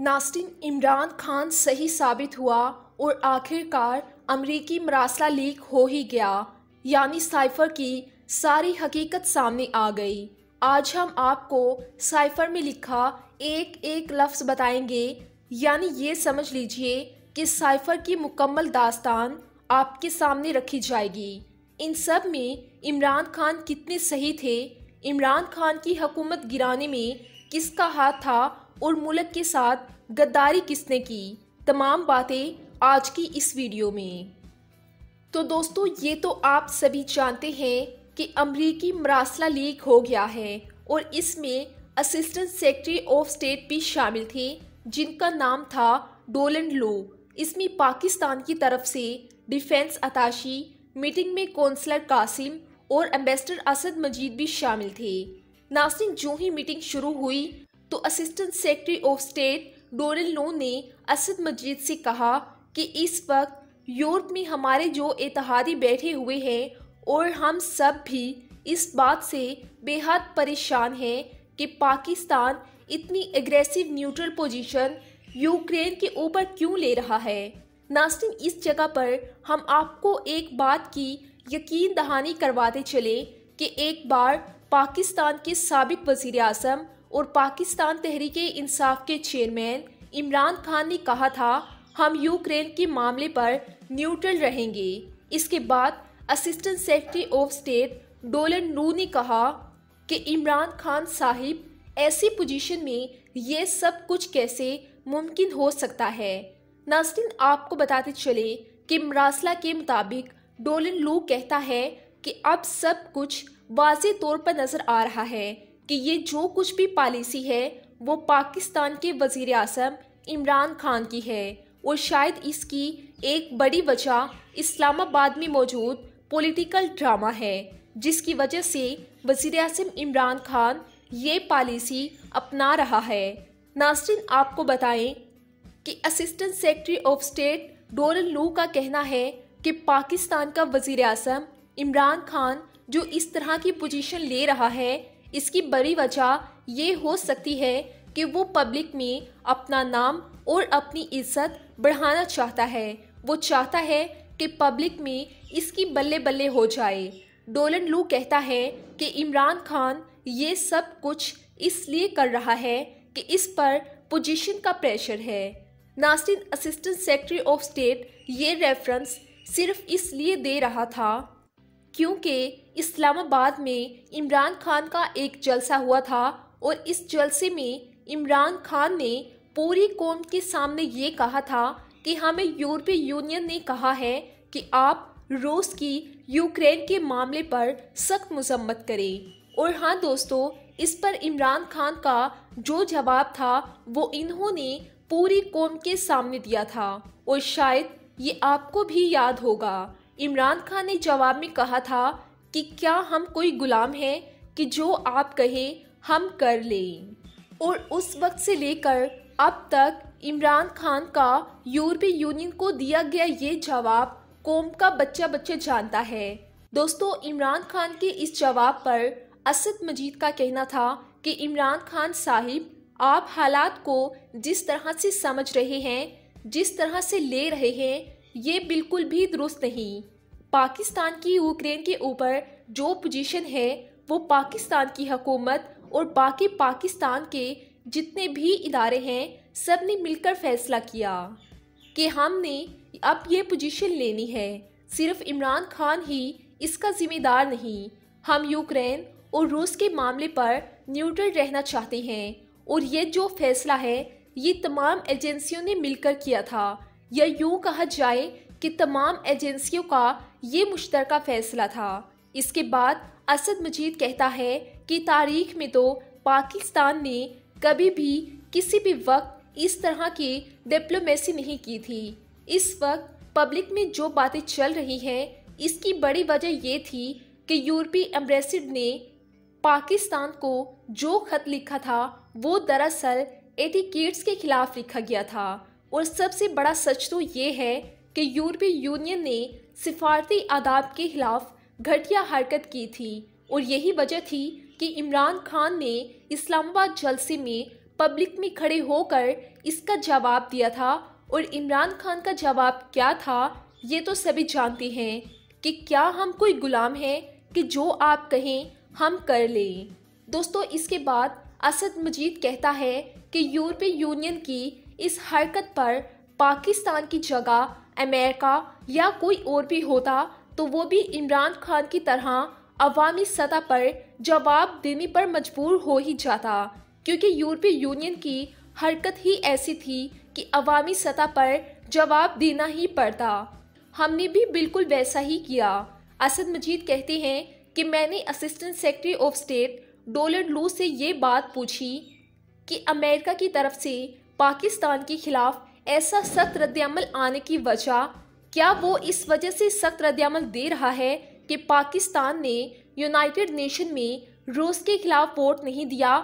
नास्टिन इमरान खान सही साबित हुआ और आखिरकार अमरीकी मरासला लीक हो ही गया यानी साइफर की सारी हकीकत सामने आ गई आज हम आपको साइफर में लिखा एक एक लफ्ज़ बताएंगे यानी ये समझ लीजिए कि साइफर की मुकम्मल दास्तान आपके सामने रखी जाएगी इन सब में इमरान खान कितने सही थे इमरान खान की हकूमत गिराने में किसका हाथ था और मुल्क के साथ गद्दारी किसने की तमाम बातें आज की इस वीडियो में तो दोस्तों ये तो आप सभी जानते हैं कि अमरीकी मरासला लीग हो गया है और इसमें असिस्टेंट सेक्रेटरी ऑफ स्टेट भी शामिल थे जिनका नाम था डोलन लो इसमें पाकिस्तान की तरफ से डिफेंस अताशी मीटिंग में कौंसलर कासिम और एम्बेसडर असद मजीद भी शामिल थे नाजरीन जो ही मीटिंग शुरू हुई तो assistant secretary of state Donald Lu ने असद मजीद से कहा कि इस वक्त यूरोप में हमारे जो इतिहादी बैठे हुए हैं और हम सब भी इस बात से बेहद परेशान हैं कि पाकिस्तान इतनी एग्रेसिव न्यूट्रल पोजीशन यूक्रेन के ऊपर क्यों ले रहा है नास्टिन इस जगह पर हम आपको एक बात की यकीन दहानी करवाते चले कि एक बार पाकिस्तान के सबक वजीर अजम और पाकिस्तान तहरीक इंसाफ के चेयरमैन इमरान खान ने कहा था हम यूक्रेन के मामले पर न्यूट्रल रहेंगे इसके बाद assistant secretary of state Donald Lu ने कहा कि इमरान खान साहिब ऐसी पोजीशन में ये सब कुछ कैसे मुमकिन हो सकता है नास्टिन आपको बताते चले कि मरासला के मुताबिक डोलन लू कहता है कि अब सब कुछ वाज तौर पर नज़र आ रहा है कि ये जो कुछ भी पॉलिसी है वो पाकिस्तान के वज़ी अजम इमरान खान की है और शायद इसकी एक बड़ी वजह इस्लामाबाद में मौजूद पॉलिटिकल ड्रामा है जिसकी वजह से वज़ी अजम इमरान खान ये पॉलिसी अपना रहा है नास्टिन आपको बताएं कि assistant secretary of state Donald Lu का कहना है कि पाकिस्तान का वजीर अजम इमरान खान जो इस तरह की पोजीशन ले रहा है इसकी बड़ी वजह ये हो सकती है कि वो पब्लिक में अपना नाम और अपनी इज्जत बढ़ाना चाहता है वो चाहता है कि पब्लिक में इसकी बल्ले बल्ले हो जाए डोलन लू कहता है कि इमरान खान ये सब कुछ इसलिए कर रहा है कि इस पर पोजीशन का प्रेशर है नास्टिन असिस्टेंट सेक्रेटरी ऑफ स्टेट ये रेफरेंस सिर्फ इसलिए दे रहा था क्योंकि इस्लामाबाद में इमरान खान का एक जलसा हुआ था और इस जलसे में इमरान खान ने पूरी कौम के सामने ये कहा था कि हमें यूरोपीय यूनियन ने कहा है कि आप रूस की यूक्रेन के मामले पर सख्त मजम्मत करें और हाँ दोस्तों इस पर इमरान खान का जो जवाब था वो इन्होंने पूरी कौम के सामने दिया था और शायद ये आपको भी याद होगा इमरान खान ने जवाब में कहा था कि क्या हम कोई गुलाम हैं कि जो आप कहें हम कर लें और उस वक्त से लेकर अब तक इमरान खान का यूरोपीय यूनियन को दिया गया ये जवाब कौम का बच्चा बच्चा जानता है दोस्तों इमरान खान के इस जवाब पर असद मजीद का कहना था कि इमरान खान साहिब आप हालात को जिस तरह से समझ रहे हैं जिस तरह से ले रहे हैं ये बिल्कुल भी दुरुस्त नहीं पाकिस्तान की यूक्रेन के ऊपर जो पोजीशन है वो पाकिस्तान की हकूमत और बाकी पाकिस्तान के जितने भी इदारे हैं सब ने मिलकर फैसला किया कि हमने अब ये पोजीशन लेनी है सिर्फ इमरान खान ही इसका जिम्मेदार नहीं हम यूक्रेन और रूस के मामले पर न्यूट्रल रहना चाहते हैं और ये जो फैसला है ये तमाम एजेंसियों ने मिलकर किया था या यूं कहा जाए कि तमाम एजेंसियों का ये मुश्तर फैसला था इसके बाद असद मजीद कहता है कि तारीख में तो पाकिस्तान ने कभी भी किसी भी वक्त इस तरह की डिप्लोमेसी नहीं की थी इस वक्त पब्लिक में जो बातें चल रही हैं इसकी बड़ी वजह ये थी कि यूरोपी एम्बेसिड ने पाकिस्तान को जो खत लिखा था वो दरअसल एटिकेट्स के खिलाफ लिखा गया था और सबसे बड़ा सच तो ये है कि यूरोपीय यूनियन ने सिफारती आदाब के खिलाफ घटिया हरकत की थी और यही वजह थी कि इमरान खान ने इस्लामाबाद जलसे में पब्लिक में खड़े होकर इसका जवाब दिया था और इमरान खान का जवाब क्या था ये तो सभी जानते हैं कि क्या हम कोई गुलाम हैं कि जो आप कहें हम कर लें दोस्तों इसके बाद असद मजीद कहता है कि यूरोपीय यूनियन की इस हरकत पर पाकिस्तान की जगह अमेरिका या कोई और भी होता तो वो भी इमरान खान की तरह अवामी सतह पर जवाब देने पर मजबूर हो ही जाता क्योंकि यूरोपीय यूनियन की हरकत ही ऐसी थी कि अवामी सतह पर जवाब देना ही पड़ता हमने भी बिल्कुल वैसा ही किया असद मजीद कहते हैं कि मैंने assistant secretary of state Donald Lu से ये बात पूछी कि अमेरिका की तरफ से पाकिस्तान के खिलाफ ऐसा सख्त रद्दमल आने की वजह क्या वो इस वजह से सख्त रद्दमल दे रहा है कि पाकिस्तान ने यूनाइटेड नेशन में रूस के खिलाफ वोट नहीं दिया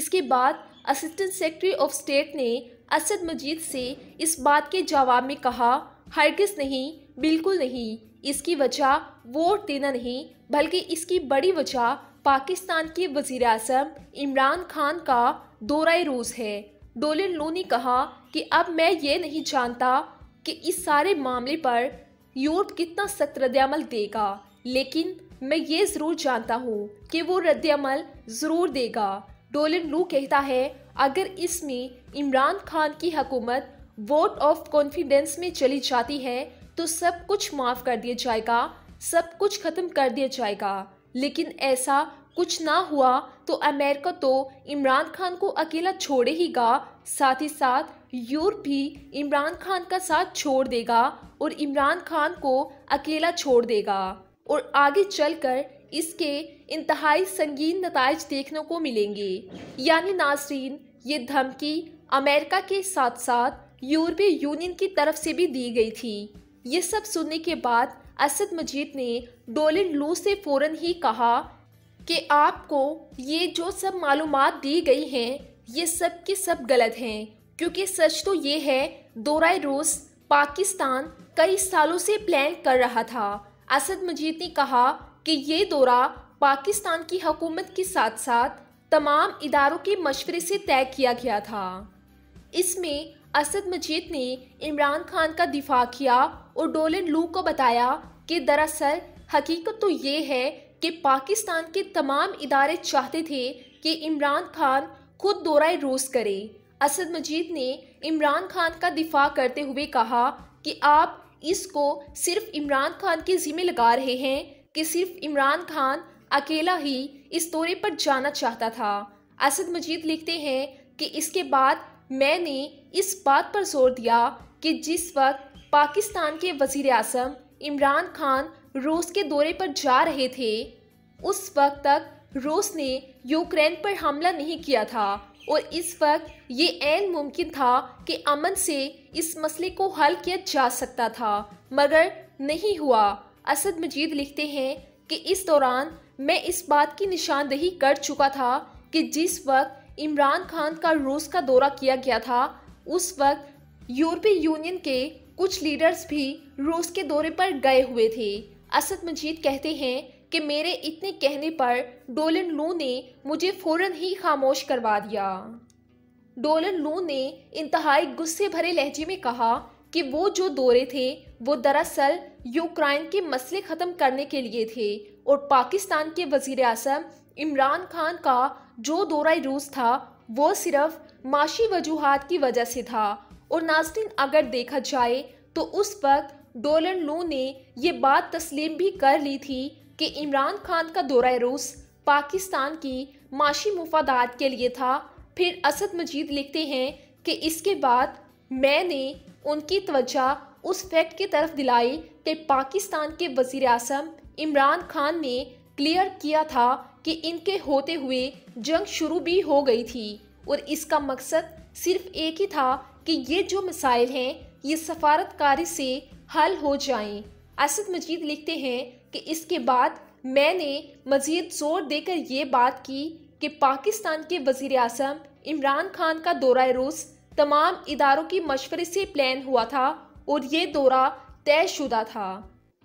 इसके बाद असिस्टेंट सेक्रेटरी ऑफ स्टेट ने असद मजीद से इस बात के जवाब में कहा हरगिस नहीं बिल्कुल नहीं इसकी वजह वोट देना नहीं बल्कि इसकी बड़ी वजह पाकिस्तान के वजीर अजम इमरान खान का दौरा रूस है डोलिन लू ने कहा कि अब मैं ये नहीं जानता कि इस सारे मामले पर यूरोप कितना सख्त रद्दमल देगा लेकिन मैं ये ज़रूर जानता हूँ कि वो रद्दमल ज़रूर देगा डोलिन लू कहता है अगर इसमें इमरान खान की हकूमत वोट ऑफ कॉन्फिडेंस में चली जाती है तो सब कुछ माफ़ कर दिया जाएगा सब कुछ ख़त्म कर दिया जाएगा लेकिन ऐसा कुछ ना हुआ तो अमेरिका तो इमरान खान को अकेला छोड़े गा साथ ही साथ यूरोप भी इमरान खान का साथ छोड़ देगा और इमरान खान को अकेला छोड़ देगा और आगे चलकर इसके इंतहाई संगीन नतज देखने को मिलेंगे यानी नासरीन ये धमकी अमेरिका के साथ साथ यूरोपीय यूनियन की तरफ से भी दी गई थी ये सब सुनने के बाद असद मजीद ने डोलिन लू से फ़ौरन ही कहा कि आपको ये जो सब मालूम दी गई हैं ये सब के सब गलत हैं क्योंकि सच तो ये है दौरा रूस पाकिस्तान कई सालों से प्लान कर रहा था असद मजीद ने कहा कि ये दौरा पाकिस्तान की हकूमत के साथ साथ तमाम इदारों के मशवरे से तय किया गया था इसमें असद मजीद ने इमरान खान का दिफा किया और डोलिन लू को बताया कि दरअसल हकीकत तो ये है कि पाकिस्तान के तमाम इदारे चाहते थे कि इमरान खान खुद दौरा रूस करे असद मजीद ने इमरान खान का दिफा करते हुए कहा कि आप इसको सिर्फ इमरान खान के ज़िम्मे लगा रहे हैं कि सिर्फ इमरान खान अकेला ही इस दौरे पर जाना चाहता था असद मजीद लिखते हैं कि इसके बाद मैंने इस बात पर जोर दिया कि जिस वक्त पाकिस्तान के वजीर अजम इमरान खान रूस के दौरे पर जा रहे थे उस वक्त तक रूस ने यूक्रेन पर हमला नहीं किया था और इस वक्त ये ऐन मुमकिन था कि अमन से इस मसले को हल किया जा सकता था मगर नहीं हुआ असद मजीद लिखते हैं कि इस दौरान मैं इस बात की निशानदेही कर चुका था कि जिस वक्त इमरान खान का रूस का दौरा किया गया था उस वक्त यूरोपीय यूनियन के कुछ लीडर्स भी रूस के दौरे पर गए हुए थे असद मजीद कहते हैं कि मेरे इतने कहने पर डोलन लू ने मुझे फौरन ही खामोश करवा दिया डोलन लू ने इंतहाई गुस्से भरे लहजे में कहा कि वो जो दौरे थे वो दरअसल यूक्रेन के मसले ख़त्म करने के लिए थे और पाकिस्तान के वजीर अजम इमरान खान का जो दौरा रूस था वो सिर्फ माशी वजूहत की वजह से था और नाजरीन अगर देखा जाए तो उस वक्त डोलन लू ने ये बात तस्लीम भी कर ली थी कि इमरान खान का दौरा रूस पाकिस्तान की माशी मुफादात के लिए था फिर असद मजीद लिखते हैं कि इसके बाद मैंने उनकी तवज्जा उस फैक्ट की तरफ दिलाई कि पाकिस्तान के वजीर अजम इमरान खान ने क्लियर किया था कि इनके होते हुए जंग शुरू भी हो गई थी और इसका मकसद सिर्फ एक ही था कि ये जो मिसाइल हैं ये सफारतकारी से हल हो जाएं। असद मजीद लिखते हैं कि इसके बाद मैंने मज़ीद जोर देकर ये बात की कि पाकिस्तान के वजीर अजम इमरान खान का दौरा रूस तमाम इदारों की मशवरे से प्लान हुआ था और ये दौरा तयशुदा था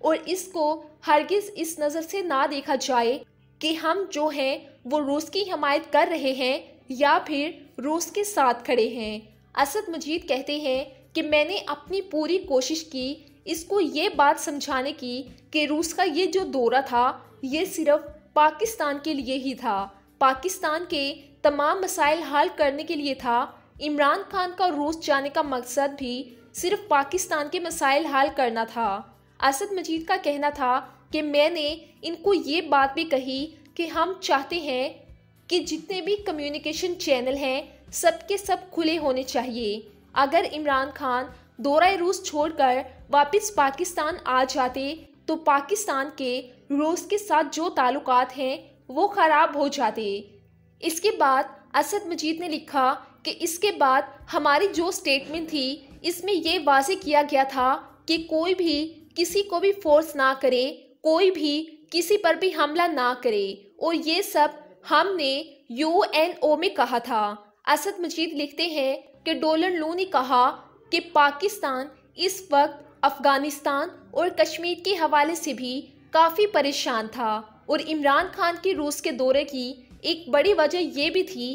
और इसको हरगिज़ इस नज़र से ना देखा जाए कि हम जो हैं वो रूस की हमायत कर रहे हैं या फिर रूस के साथ खड़े हैं असद मजीद कहते हैं कि मैंने अपनी पूरी कोशिश की इसको ये बात समझाने की कि रूस का ये जो दौरा था ये सिर्फ पाकिस्तान के लिए ही था पाकिस्तान के तमाम मसाइल हल करने के लिए था इमरान खान का रूस जाने का मकसद भी सिर्फ पाकिस्तान के मसाइल हल करना था असद मजीद का कहना था कि मैंने इनको ये बात भी कही कि हम चाहते हैं कि जितने भी कम्युनिकेशन चैनल हैं सब के सब खुले होने चाहिए अगर इमरान खान दौरा रूस छोड़कर वापस पाकिस्तान आ जाते तो पाकिस्तान के रूस के साथ जो ताल्लुकात हैं वो ख़राब हो जाते इसके बाद असद मजीद ने लिखा कि इसके बाद हमारी जो स्टेटमेंट थी इसमें यह वाजे किया गया था कि कोई भी किसी को भी फोर्स ना करे कोई भी किसी पर भी हमला ना करे और ये सब हमने यू एन ओ में कहा था असद मजीद लिखते हैं कि डोलन लू ने कहा कि पाकिस्तान इस वक्त अफ़गानिस्तान और कश्मीर के हवाले से भी काफ़ी परेशान था और इमरान खान के रूस के दौरे की एक बड़ी वजह यह भी थी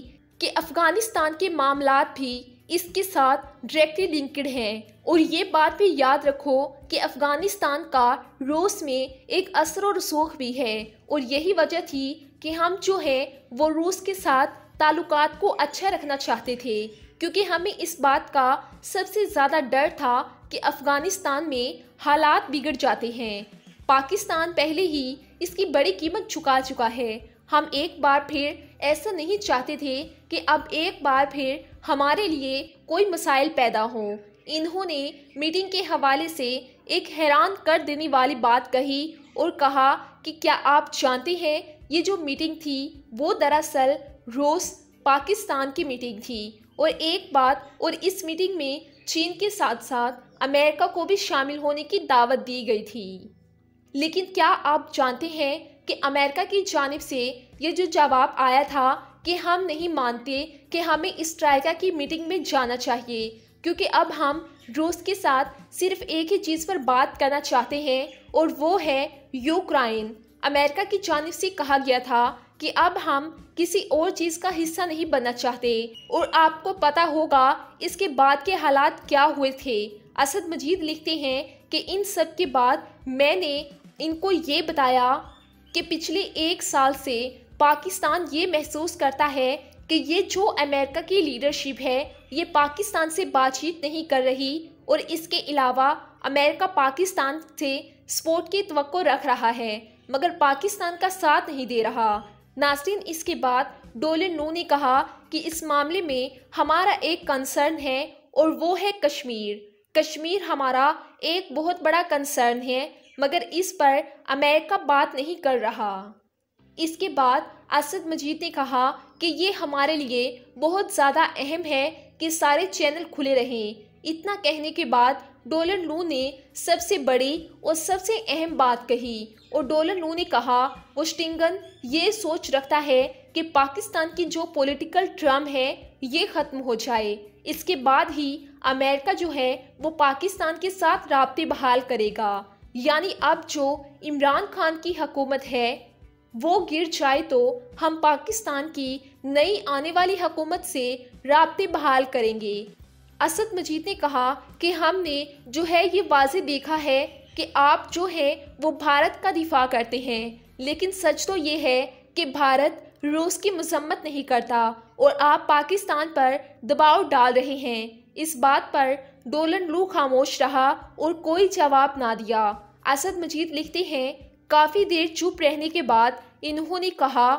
कि अफ़गानिस्तान के मामला भी इसके साथ डायरेक्टली लिंकड हैं और ये बात भी याद रखो कि अफ़गानिस्तान का रूस में एक असर व रसूख भी है और यही वजह थी कि हम जो है वो रूस के साथ ताल्लुकात को अच्छा रखना चाहते थे क्योंकि हमें इस बात का सबसे ज़्यादा डर था कि अफ़गानिस्तान में हालात बिगड़ जाते हैं पाकिस्तान पहले ही इसकी बड़ी कीमत चुका चुका है हम एक बार फिर ऐसा नहीं चाहते थे कि अब एक बार फिर हमारे लिए कोई मसाइल पैदा हों इन्होंने मीटिंग के हवाले से एक हैरान कर देने वाली बात कही और कहा कि क्या आप जानते हैं ये जो मीटिंग थी वो दरअसल रोज़ पाकिस्तान की मीटिंग थी और एक बात और इस मीटिंग में चीन के साथ साथ अमेरिका को भी शामिल होने की दावत दी गई थी लेकिन क्या आप जानते हैं कि अमेरिका की जानब से ये जो जवाब आया था कि हम नहीं मानते कि हमें इस की मीटिंग में जाना चाहिए क्योंकि अब हम रूस के साथ सिर्फ एक ही चीज़ पर बात करना चाहते हैं और वो है यूक्राइन अमेरिका की जानब से कहा गया था कि अब हम किसी और चीज का हिस्सा नहीं बनना चाहते और आपको पता होगा इसके बाद के हालात क्या हुए थे असद मजीद लिखते हैं कि इन सब के बाद मैंने इनको ये बताया कि पिछले एक साल से पाकिस्तान ये महसूस करता है कि ये जो अमेरिका की लीडरशिप है ये पाकिस्तान से बातचीत नहीं कर रही और इसके अलावा अमेरिका पाकिस्तान से स्पोर्ट की तो रख रहा है मगर पाकिस्तान का साथ नहीं दे रहा नास्रीन इसके बाद डोले नू ने कहा कि इस मामले में हमारा एक कंसर्न है और वो है कश्मीर कश्मीर हमारा एक बहुत बड़ा कंसर्न है मगर इस पर अमेरिका बात नहीं कर रहा इसके बाद असद मजीद ने कहा कि ये हमारे लिए बहुत ज़्यादा अहम है कि सारे चैनल खुले रहें इतना कहने के बाद डोलन लू ने सबसे बड़ी और सबसे अहम बात कही और डोलन लू ने कहा वोस्टिंगन ये सोच रखता है कि पाकिस्तान की जो पॉलिटिकल ट्रम है ये ख़त्म हो जाए इसके बाद ही अमेरिका जो है वो पाकिस्तान के साथ रबते बहाल करेगा यानी अब जो इमरान खान की हकूमत है वो गिर जाए तो हम पाकिस्तान की नई आने वाली हकूमत से रबते बहाल करेंगे असद मजीद ने कहा कि हमने जो है ये वाज देखा है कि आप जो है वो भारत का दिफा करते हैं लेकिन सच तो ये है कि भारत रूस की मजम्मत नहीं करता और आप पाकिस्तान पर दबाव डाल रहे हैं इस बात पर डोलन लू खामोश रहा और कोई जवाब ना दिया असद मजीद लिखते हैं काफ़ी देर चुप रहने के बाद इन्होंने कहा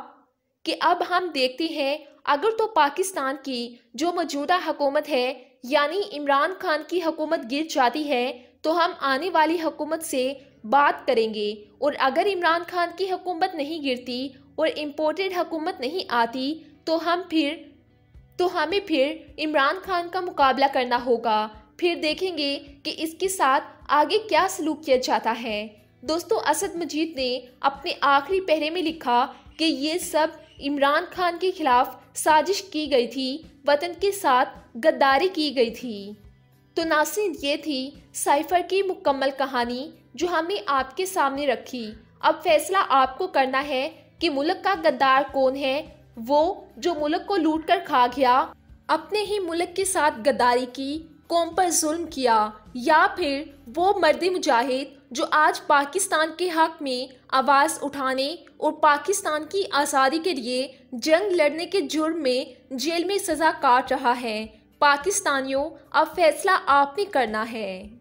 कि अब हम देखते हैं अगर तो पाकिस्तान की जो मौजूदा हुकूमत है यानी इमरान खान की हुकूमत गिर जाती है तो हम आने वाली हुकूमत से बात करेंगे और अगर इमरान खान की हुकूमत नहीं गिरती और इम्पोर्टेड हुकूमत नहीं आती तो हम फिर तो हमें फिर इमरान खान का मुकाबला करना होगा फिर देखेंगे कि इसके साथ आगे क्या सलूक किया जाता है दोस्तों असद मजीद ने अपने आखिरी पहरे में लिखा कि ये सब इमरान खान के खिलाफ साजिश की गई थी वतन के साथ गद्दारी की गई थी तो नासिर ये थी साइफर की मुकम्मल कहानी जो हमने आपके सामने रखी अब फैसला आपको करना है कि मुल्क का गद्दार कौन है वो जो मुल्क को लूट कर खा गया अपने ही मुल्क के साथ गद्दारी की कौम पर जुल्म किया या फिर वो मर्द मुजाहिद जो आज पाकिस्तान के हक में आवाज़ उठाने और पाकिस्तान की आज़ादी के लिए जंग लड़ने के जुर्म में जेल में सज़ा काट रहा है पाकिस्तानियों अब फैसला आपने करना है